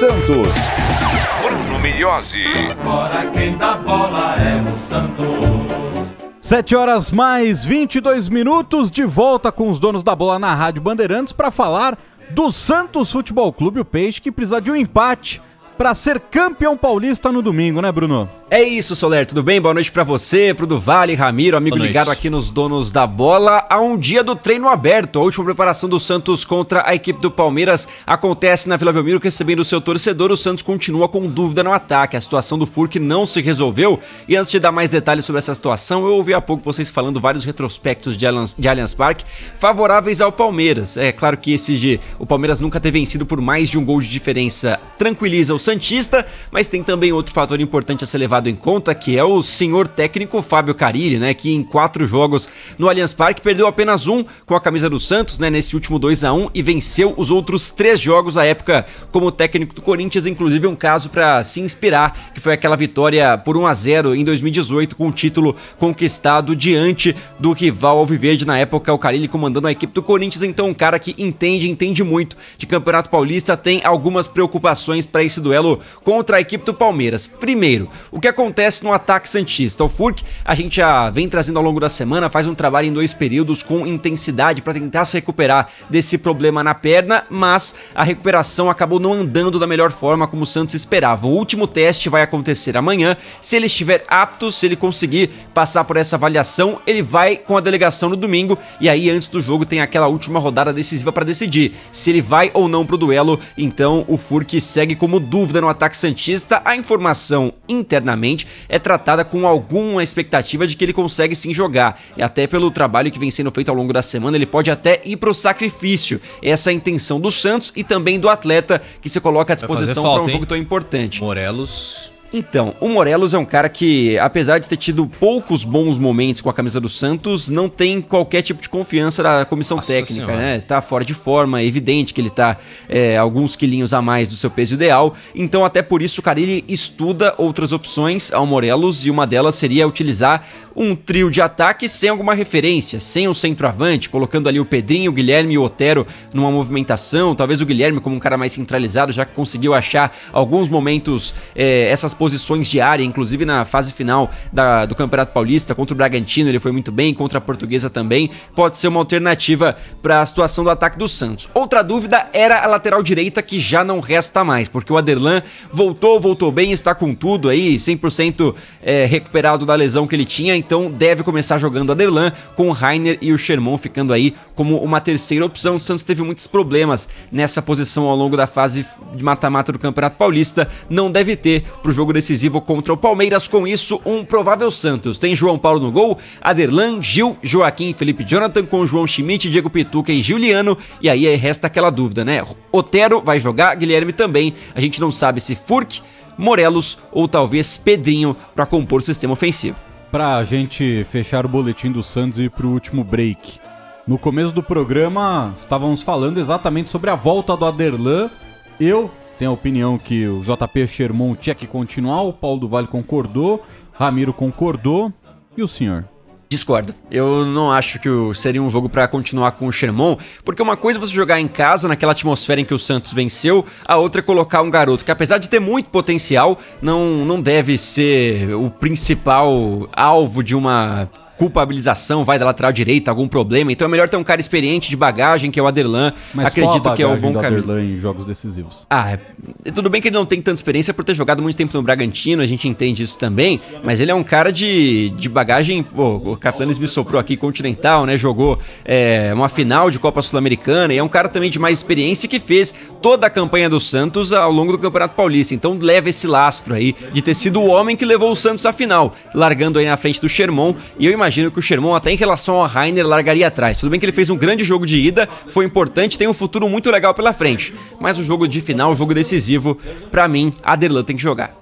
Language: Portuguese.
Santos. Bruno Milhose. Agora quem dá bola é o Santos. 7 horas mais 22 minutos, de volta com os donos da bola na Rádio Bandeirantes para falar do Santos Futebol Clube, o Peixe, que precisa de um empate para ser campeão paulista no domingo, né, Bruno? É isso, Soler, tudo bem? Boa noite para você, pro Vale, Ramiro, amigo ligado aqui nos Donos da Bola. Há um dia do treino aberto, a última preparação do Santos contra a equipe do Palmeiras acontece na Vila Belmiro, recebendo o seu torcedor. O Santos continua com dúvida no ataque, a situação do Furk não se resolveu. E antes de dar mais detalhes sobre essa situação, eu ouvi há pouco vocês falando vários retrospectos de Allianz, de Allianz Parque favoráveis ao Palmeiras. É claro que esse de o Palmeiras nunca ter vencido por mais de um gol de diferença tranquiliza o Santista, mas tem também outro fator importante a ser levado levado em conta, que é o senhor técnico Fábio Carilli, né, que em quatro jogos no Allianz Parque perdeu apenas um com a camisa do Santos, né, nesse último 2 a 1 um, e venceu os outros três jogos à época como técnico do Corinthians, inclusive um caso para se inspirar, que foi aquela vitória por 1 a 0 em 2018 com o título conquistado diante do rival Alviverde na época, o Carilli comandando a equipe do Corinthians, então um cara que entende, entende muito de Campeonato Paulista, tem algumas preocupações para esse duelo contra a equipe do Palmeiras. Primeiro, o que acontece no ataque Santista? O Furk, a gente já vem trazendo ao longo da semana, faz um trabalho em dois períodos com intensidade para tentar se recuperar desse problema na perna, mas a recuperação acabou não andando da melhor forma como o Santos esperava. O último teste vai acontecer amanhã. Se ele estiver apto, se ele conseguir passar por essa avaliação, ele vai com a delegação no domingo e aí antes do jogo tem aquela última rodada decisiva para decidir se ele vai ou não pro duelo. Então o Furk segue como dúvida no ataque Santista. A informação internamente é tratada com alguma expectativa de que ele consegue sim jogar. E até pelo trabalho que vem sendo feito ao longo da semana, ele pode até ir pro sacrifício. Essa é a intenção do Santos e também do atleta que se coloca à disposição para um jogo tão importante. Morelos então, o Morelos é um cara que, apesar de ter tido poucos bons momentos com a camisa do Santos, não tem qualquer tipo de confiança da comissão Nossa técnica, senhora. né? Tá fora de forma, é evidente que ele tá é, alguns quilinhos a mais do seu peso ideal, então até por isso o Carilli estuda outras opções ao Morelos e uma delas seria utilizar um trio de ataque sem alguma referência, sem o um centroavante, colocando ali o Pedrinho, o Guilherme e o Otero numa movimentação, talvez o Guilherme como um cara mais centralizado, já que conseguiu achar alguns momentos é, essas posições de área, inclusive na fase final da, do Campeonato Paulista contra o Bragantino, ele foi muito bem, contra a Portuguesa também, pode ser uma alternativa para a situação do ataque do Santos. Outra dúvida era a lateral direita que já não resta mais, porque o Aderlan voltou, voltou bem, está com tudo aí, 100% é, recuperado da lesão que ele tinha, então deve começar jogando o Aderlan com o Rainer e o Sherman ficando aí como uma terceira opção. O Santos teve muitos problemas nessa posição ao longo da fase de mata-mata do Campeonato Paulista, não deve ter para o jogo jogo decisivo contra o Palmeiras. Com isso, um provável Santos. Tem João Paulo no gol, Aderlan, Gil, Joaquim, Felipe Jonathan com João Schmidt, Diego Pituca e Juliano. E aí resta aquela dúvida, né? Otero vai jogar, Guilherme também. A gente não sabe se Furk, Morelos ou talvez Pedrinho para compor o sistema ofensivo. Para a gente fechar o boletim do Santos e ir para o último break. No começo do programa, estávamos falando exatamente sobre a volta do Aderlan. Eu tem a opinião que o JP Sherman tinha que continuar, o Paulo do Vale concordou, Ramiro concordou e o senhor? Discordo. Eu não acho que seria um jogo para continuar com o Sherman, porque uma coisa é você jogar em casa, naquela atmosfera em que o Santos venceu, a outra é colocar um garoto que, apesar de ter muito potencial, não, não deve ser o principal alvo de uma culpabilização, vai da lateral direita, algum problema. Então é melhor ter um cara experiente de bagagem, que é o Aderlan. Mas Acredito qual a que é o bom caminho. Aderlan em jogos decisivos. Ah, é... tudo bem que ele não tem tanta experiência por ter jogado muito tempo no Bragantino, a gente entende isso também, mas ele é um cara de, de bagagem. Pô, o Capitanes me soprou aqui continental, né? Jogou é, uma final de Copa Sul-Americana e é um cara também de mais experiência que fez toda a campanha do Santos ao longo do Campeonato Paulista. Então leva esse lastro aí de ter sido o homem que levou o Santos à final, largando aí na frente do Sherman. E eu imagino imagino que o Sherman, até em relação ao Rainer, largaria atrás. Tudo bem que ele fez um grande jogo de ida, foi importante, tem um futuro muito legal pela frente. Mas o jogo de final, o jogo decisivo, para mim, Aderlan tem que jogar.